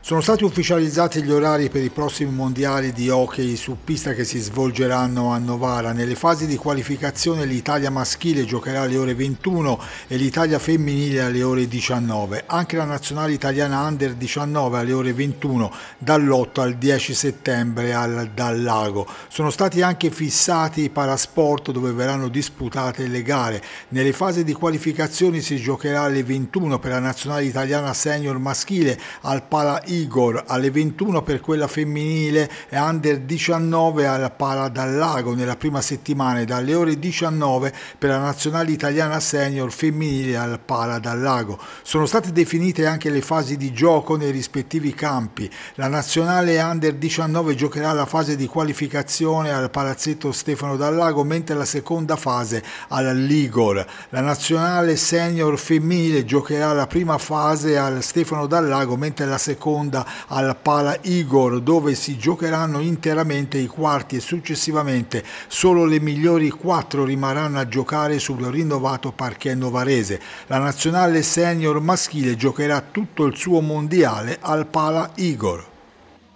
Sono stati ufficializzati gli orari per i prossimi mondiali di hockey su pista che si svolgeranno a Novara. Nelle fasi di qualificazione l'Italia maschile giocherà alle ore 21 e l'Italia femminile alle ore 19. Anche la nazionale italiana under 19 alle ore 21 dall'8 al 10 settembre al Dallago. Sono stati anche fissati i parasport dove verranno disputate le gare. Nelle fasi di qualificazione si giocherà alle 21 per la nazionale italiana senior maschile al Pala Igor alle 21 per quella femminile e under 19 al Pala dal Lago nella prima settimana e dalle ore 19 per la nazionale italiana senior femminile al Pala dal Lago. Sono state definite anche le fasi di gioco nei rispettivi campi. La nazionale under 19 giocherà la fase di qualificazione al Palazzetto Stefano dal Lago mentre la seconda fase all'Igor. La nazionale senior femminile giocherà la prima fase al Stefano dal Lago mentre la seconda seconda al Pala Igor dove si giocheranno interamente i quarti e successivamente solo le migliori quattro rimarranno a giocare sul rinnovato parquet novarese. La nazionale senior maschile giocherà tutto il suo mondiale al Pala Igor.